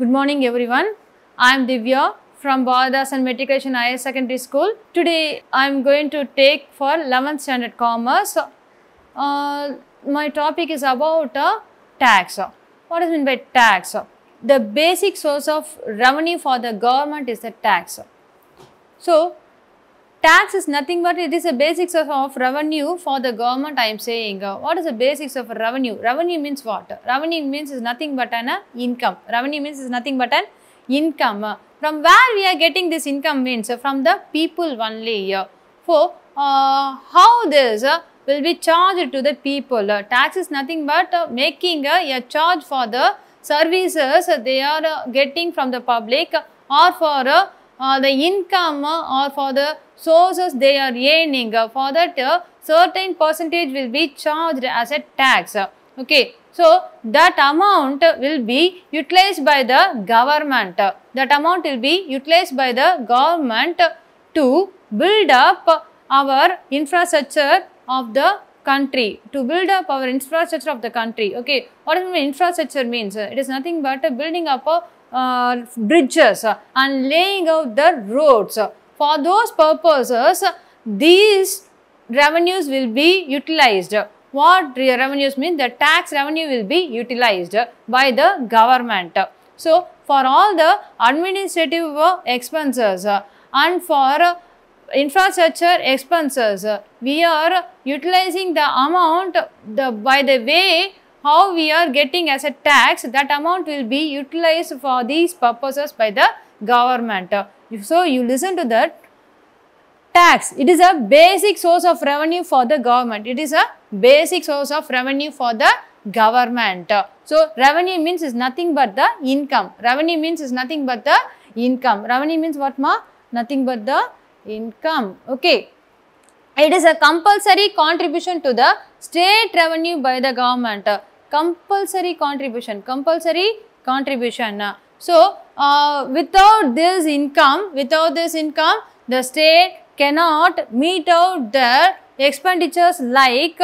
Good morning everyone. I am Divya from Bhavadas and Matriculation Secondary School. Today I am going to take for 11th standard commerce. Uh, my topic is about uh, tax. What is meant by tax? The basic source of revenue for the government is the tax. So Tax is nothing but it is a basics of, of revenue for the government I am saying. Uh, what is the basics of revenue? Revenue means what? Revenue means is nothing but an uh, income. Revenue means is nothing but an income. Uh, from where we are getting this income means uh, from the people only. Uh, for uh, how this will be charged to the people. tax is nothing but making a charge for the services they are getting from the public or for or uh, the income uh, or for the sources they are earning. Uh, for that, uh, certain percentage will be charged as a tax. Okay. So, that amount will be utilized by the government. That amount will be utilized by the government to build up our infrastructure of the country, to build up our infrastructure of the country. Okay, what does infrastructure means? It is nothing but building up a uh, bridges uh, and laying out the roads. For those purposes, these revenues will be utilized. What revenues mean? The tax revenue will be utilized by the government. So, for all the administrative uh, expenses uh, and for infrastructure expenses, we are utilizing the amount the, by the way how we are getting as a tax, that amount will be utilized for these purposes by the government. So, you listen to that tax. It is a basic source of revenue for the government. It is a basic source of revenue for the government. So, revenue means is nothing but the income. Revenue means is nothing but the income. Revenue means what ma? Nothing but the income. Okay. It is a compulsory contribution to the state revenue by the government compulsory contribution, compulsory contribution. Uh, so, uh, without this income, without this income, the state cannot meet out the expenditures like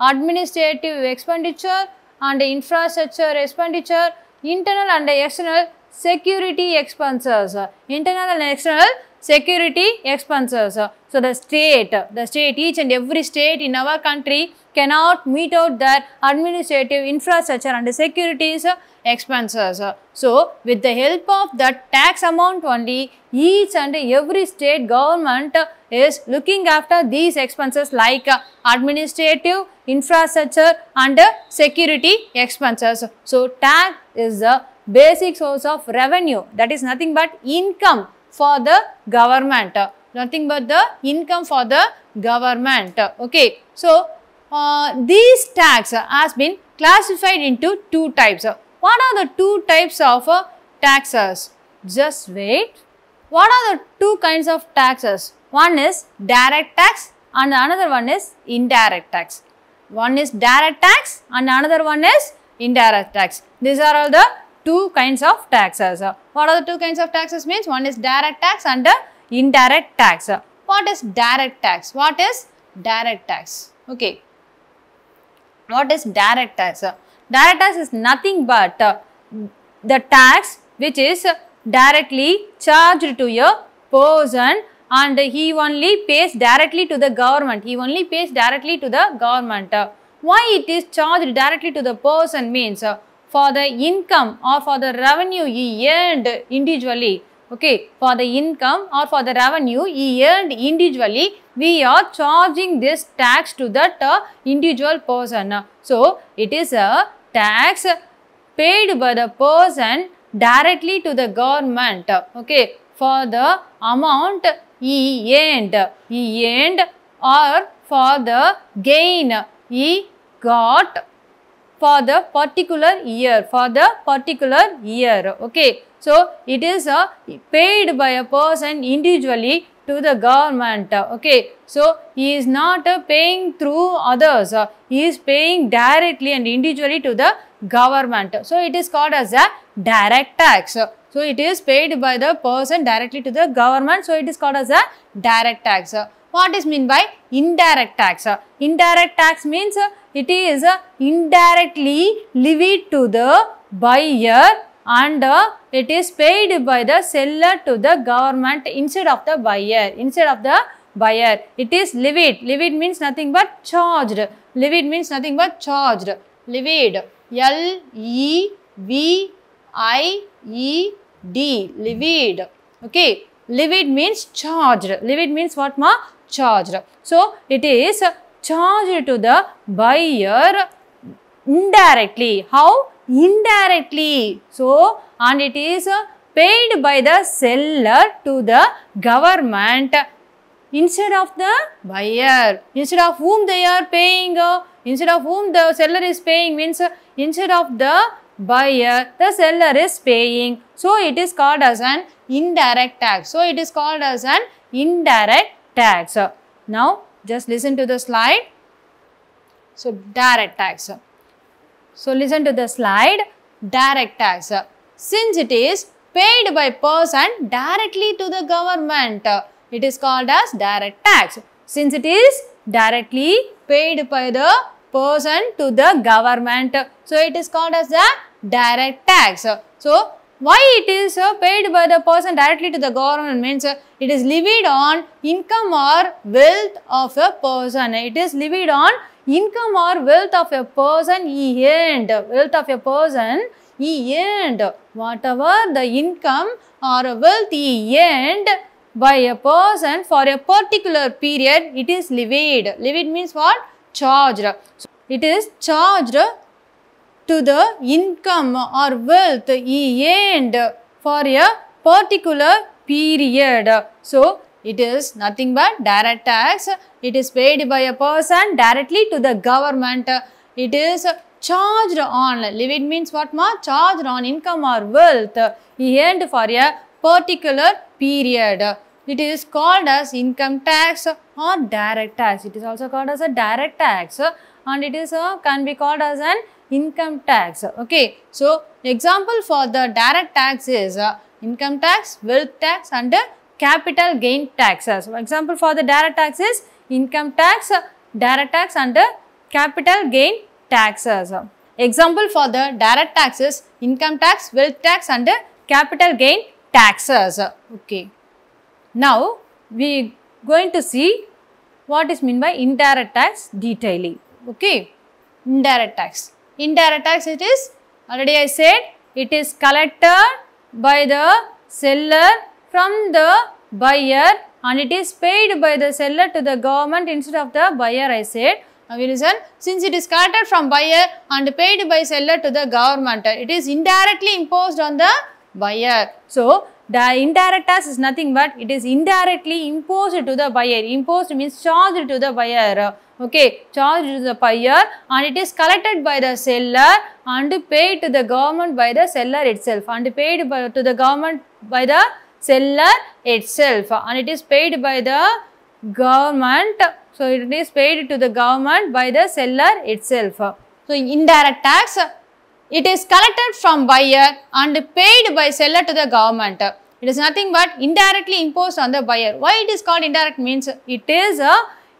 administrative expenditure and infrastructure expenditure, internal and external security expenses, internal and external security expenses. So the state, the state, each and every state in our country cannot meet out their administrative infrastructure and securities expenses. So with the help of that tax amount only, each and every state government is looking after these expenses like administrative, infrastructure and security expenses. So tax is the basic source of revenue that is nothing but income for the government nothing but the income for the government okay so uh, these tax has been classified into two types what are the two types of uh, taxes just wait what are the two kinds of taxes one is direct tax and another one is indirect tax one is direct tax and another one is indirect tax these are all the two kinds of taxes. What are the two kinds of taxes means? One is direct tax and indirect tax. What is direct tax? What is direct tax? Okay. What is direct tax? Direct tax is nothing but uh, the tax which is directly charged to a person and he only pays directly to the government. He only pays directly to the government. Why it is charged directly to the person means uh, for the income or for the revenue he earned individually. Okay, for the income or for the revenue he earned individually, we are charging this tax to that uh, individual person. So, it is a tax paid by the person directly to the government. Okay, for the amount he earned, he earned or for the gain he got for the particular year, for the particular year, okay. So, it is a uh, paid by a person individually to the government, okay. So, he is not uh, paying through others, uh, he is paying directly and individually to the government. So, it is called as a direct tax. So, it is paid by the person directly to the government. So, it is called as a direct tax. What is meant by indirect tax? Indirect tax means it is indirectly levied to the buyer and it is paid by the seller to the government instead of the buyer, instead of the buyer. It is levied. Levied means nothing but charged. Levied means nothing but charged. Levied. L E V I E D. Levied. Okay. Levied means charged. Levied means what ma? Charged. So, it is charge to the buyer indirectly. How? Indirectly. So, and it is paid by the seller to the government instead of the buyer. Instead of whom they are paying, instead of whom the seller is paying means instead of the buyer, the seller is paying. So, it is called as an indirect tax. So, it is called as an indirect tax. Now, just listen to the slide. So direct tax. So listen to the slide. Direct tax. Since it is paid by person directly to the government, it is called as direct tax. Since it is directly paid by the person to the government, so it is called as the direct tax. So why it is uh, paid by the person directly to the government means uh, it is levied on income or wealth of a person. It is levied on income or wealth of a person he earned. Wealth of a person he earned. Whatever the income or wealth he earned by a person for a particular period, it is levied. Levied means what? Charged. So, it is charged to the income or wealth he earned for a particular period. So, it is nothing but direct tax. It is paid by a person directly to the government. It is charged on. It means what ma? Charged on income or wealth he earned for a particular period. It is called as income tax or direct tax. It is also called as a direct tax and it is uh, can be called as an income tax. Okay. So, example for the direct tax is uh, income tax, wealth tax and uh, capital gain tax. Uh, so, example for the direct tax is income tax, uh, direct tax and capital gain taxes. Uh, example for the direct taxes, income tax, wealth tax and capital gain taxes. Uh, okay. Now, we going to see what is meant by indirect tax detailing. Okay. Indirect tax. Indirect tax it is already I said it is collected by the seller from the buyer and it is paid by the seller to the government instead of the buyer I said. Now, listen since it is collected from buyer and paid by seller to the government it is indirectly imposed on the buyer. So, the indirect tax is nothing but it is indirectly imposed to the buyer. Imposed means charged to the buyer okay charge to the buyer and it is collected by the seller and paid to the government by the seller itself and paid by, to the government by the seller itself and it is paid by the government so it is paid to the government by the seller itself so indirect tax it is collected from buyer and paid by seller to the government it is nothing but indirectly imposed on the buyer why it is called indirect means it is a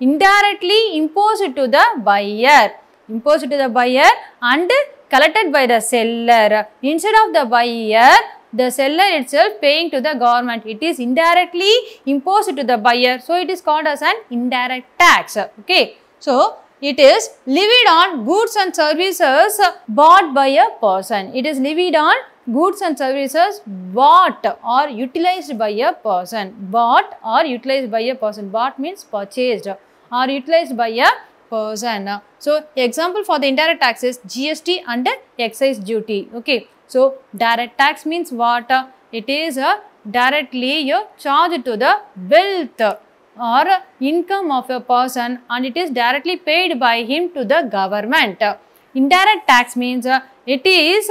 indirectly imposed to the buyer, imposed to the buyer and collected by the seller. Instead of the buyer, the seller itself paying to the government. It is indirectly imposed to the buyer. So, it is called as an indirect tax. Okay. So, it is levied on goods and services bought by a person. It is levied on goods and services bought or utilized by a person. Bought or utilized by a person. Bought means purchased are utilized by a person. So, example for the indirect taxes GST and excise duty. Okay. So, direct tax means what? It is a uh, directly you charge to the wealth or income of a person and it is directly paid by him to the government. Indirect tax means uh, it is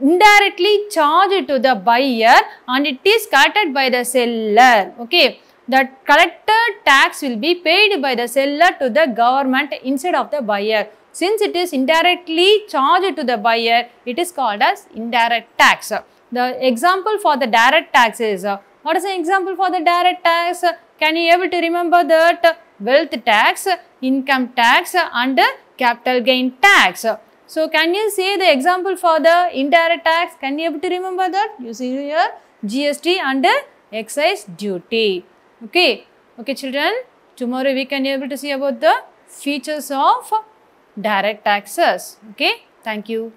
indirectly charged to the buyer and it is collected by the seller. Okay that collected tax will be paid by the seller to the government instead of the buyer. Since it is indirectly charged to the buyer, it is called as indirect tax. The example for the direct tax is, uh, what is an example for the direct tax? Can you able to remember that? Wealth tax, income tax and capital gain tax. So, can you see the example for the indirect tax? Can you able to remember that? You see here GST and excise duty. Okay. Okay children, tomorrow we can be able to see about the features of direct taxes. Okay. Thank you.